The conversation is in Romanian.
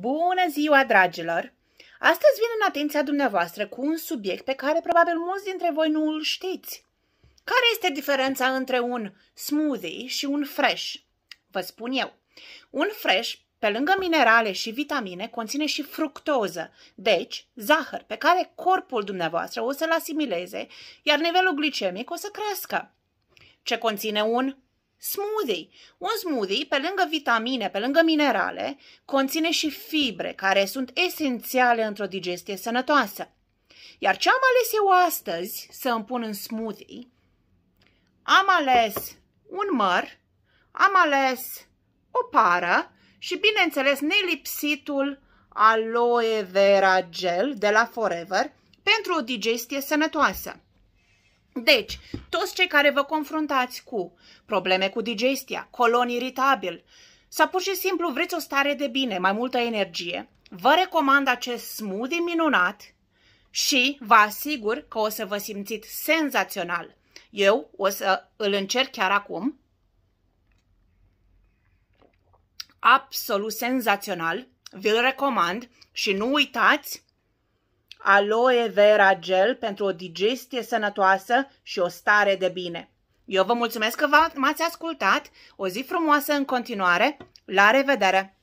Bună ziua, dragilor! Astăzi vin în atenția dumneavoastră cu un subiect pe care probabil mulți dintre voi nu îl știți. Care este diferența între un smoothie și un fresh? Vă spun eu. Un fresh, pe lângă minerale și vitamine, conține și fructoză, deci zahăr, pe care corpul dumneavoastră o să-l asimileze, iar nivelul glicemic o să crească. Ce conține un smoothie. Un smoothie, pe lângă vitamine, pe lângă minerale, conține și fibre, care sunt esențiale într-o digestie sănătoasă. Iar ce am ales eu astăzi să îmi pun în smoothie, am ales un măr, am ales o pară și, bineînțeles, nelipsitul aloe vera gel de la Forever pentru o digestie sănătoasă. Deci, toți cei care vă confruntați cu probleme cu digestia, colon iritabil sau pur și simplu vreți o stare de bine, mai multă energie, vă recomand acest smoothie minunat și vă asigur că o să vă simțiți senzațional. Eu o să îl încerc chiar acum. Absolut senzațional, vi-l recomand și nu uitați aloe vera gel pentru o digestie sănătoasă și o stare de bine. Eu vă mulțumesc că m-ați ascultat, o zi frumoasă în continuare, la revedere!